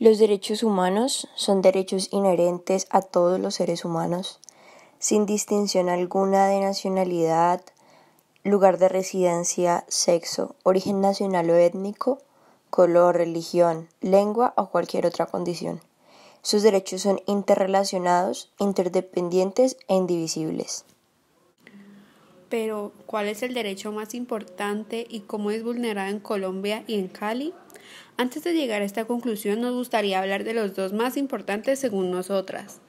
Los derechos humanos son derechos inherentes a todos los seres humanos, sin distinción alguna de nacionalidad, lugar de residencia, sexo, origen nacional o étnico, color, religión, lengua o cualquier otra condición. Sus derechos son interrelacionados, interdependientes e indivisibles pero ¿cuál es el derecho más importante y cómo es vulnerado en Colombia y en Cali? Antes de llegar a esta conclusión, nos gustaría hablar de los dos más importantes según nosotras.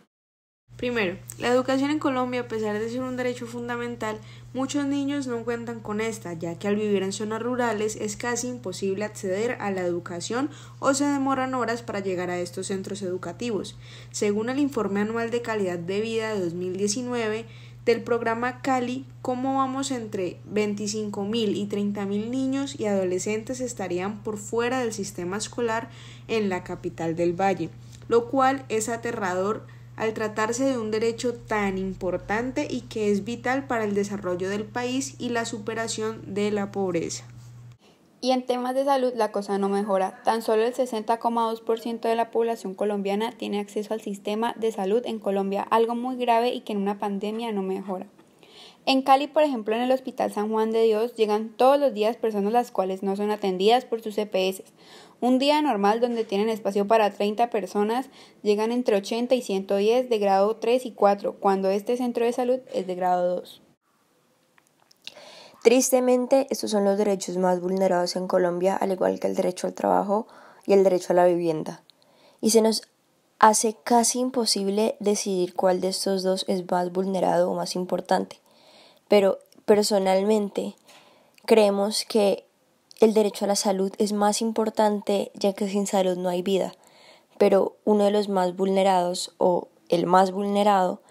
Primero, la educación en Colombia, a pesar de ser un derecho fundamental, muchos niños no cuentan con esta, ya que al vivir en zonas rurales es casi imposible acceder a la educación o se demoran horas para llegar a estos centros educativos. Según el informe anual de calidad de vida de 2019, del programa Cali, cómo vamos entre 25.000 y 30.000 niños y adolescentes estarían por fuera del sistema escolar en la capital del valle, lo cual es aterrador al tratarse de un derecho tan importante y que es vital para el desarrollo del país y la superación de la pobreza. Y en temas de salud la cosa no mejora. Tan solo el 60,2% de la población colombiana tiene acceso al sistema de salud en Colombia, algo muy grave y que en una pandemia no mejora. En Cali, por ejemplo, en el Hospital San Juan de Dios llegan todos los días personas las cuales no son atendidas por sus CPS. E Un día normal donde tienen espacio para 30 personas, llegan entre 80 y 110 de grado 3 y 4, cuando este centro de salud es de grado 2. Tristemente, estos son los derechos más vulnerados en Colombia, al igual que el derecho al trabajo y el derecho a la vivienda. Y se nos hace casi imposible decidir cuál de estos dos es más vulnerado o más importante. Pero personalmente, creemos que el derecho a la salud es más importante ya que sin salud no hay vida. Pero uno de los más vulnerados o el más vulnerado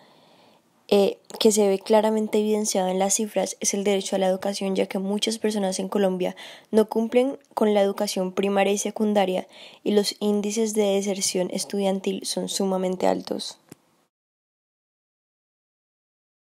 eh, que se ve claramente evidenciado en las cifras es el derecho a la educación, ya que muchas personas en Colombia no cumplen con la educación primaria y secundaria y los índices de deserción estudiantil son sumamente altos.